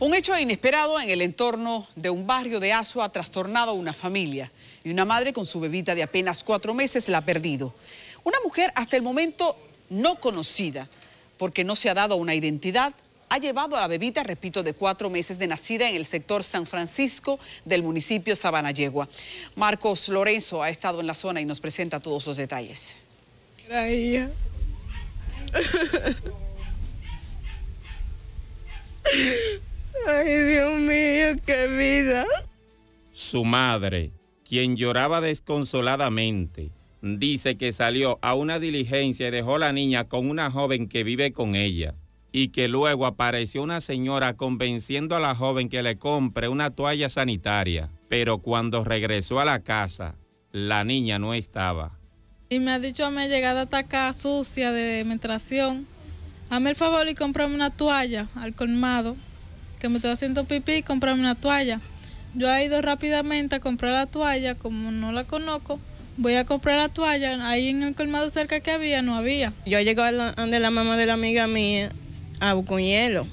Un hecho inesperado en el entorno de un barrio de Asua ha trastornado a una familia y una madre con su bebita de apenas cuatro meses la ha perdido. Una mujer hasta el momento no conocida, porque no se ha dado una identidad, ha llevado a la bebita, repito, de cuatro meses de nacida en el sector San Francisco del municipio Sabana Yegua. Marcos Lorenzo ha estado en la zona y nos presenta todos los detalles. ¡Qué vida! Su madre, quien lloraba desconsoladamente, dice que salió a una diligencia y dejó la niña con una joven que vive con ella y que luego apareció una señora convenciendo a la joven que le compre una toalla sanitaria. Pero cuando regresó a la casa, la niña no estaba. Y me ha dicho a mí llegada hasta acá sucia de menstruación. Hazme el favor y comprame una toalla al colmado que me estoy haciendo pipí, comprarme una toalla. Yo he ido rápidamente a comprar la toalla, como no la conozco, voy a comprar la toalla, ahí en el colmado cerca que había, no había. Yo llegado a la, donde la mamá de la amiga mía a buscar hielo.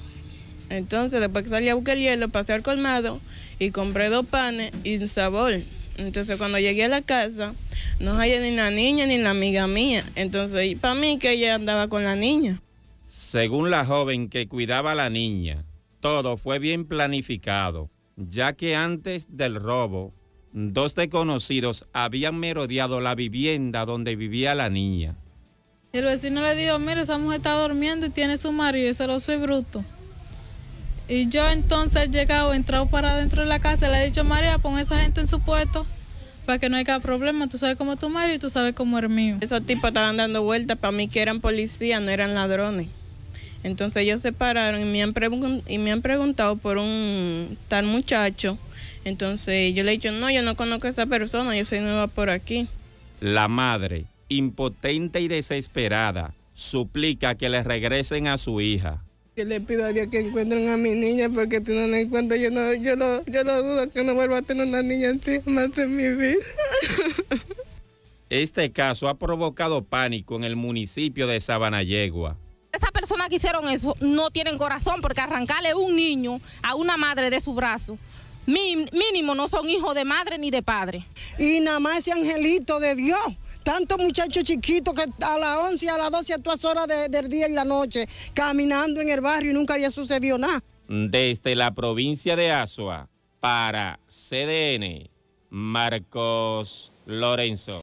Entonces, después que salí a buscar el hielo, pasé al colmado y compré dos panes y un sabor. Entonces, cuando llegué a la casa, no hay ni la niña ni la amiga mía. Entonces, para mí que ella andaba con la niña. Según la joven que cuidaba a la niña, todo fue bien planificado, ya que antes del robo, dos desconocidos habían merodeado la vivienda donde vivía la niña. El vecino le dijo, mire, esa mujer está durmiendo y tiene su marido, y lo soy bruto. Y yo entonces he llegado, he entrado para dentro de la casa, le he dicho, María, pon esa gente en su puesto para que no haya problema. Tú sabes cómo es tu marido y tú sabes cómo es el mío. Esos tipos estaban dando vueltas, para mí que eran policías, no eran ladrones. Entonces ellos se pararon y me han, preguntado por un tal muchacho. Entonces yo le he dicho, no, yo no conozco a esa persona, yo soy nueva por aquí. La madre, impotente y desesperada, suplica que le regresen a su hija. Yo le pido a Dios que encuentren a mi niña porque si no la encuentro yo, no, yo, lo, dudo que no vuelva a tener una niña más en mi vida. Este caso ha provocado pánico en el municipio de Sabanayegua esas personas que hicieron eso no tienen corazón, porque arrancarle un niño a una madre de su brazo, mínimo no son hijos de madre ni de padre. Y nada más ese angelito de Dios. Tantos muchachos chiquitos que a las 11 a las 12 a todas horas del día y la noche, caminando en el barrio y nunca había sucedido nada. Desde la provincia de Asua, para CDN, Marcos Lorenzo.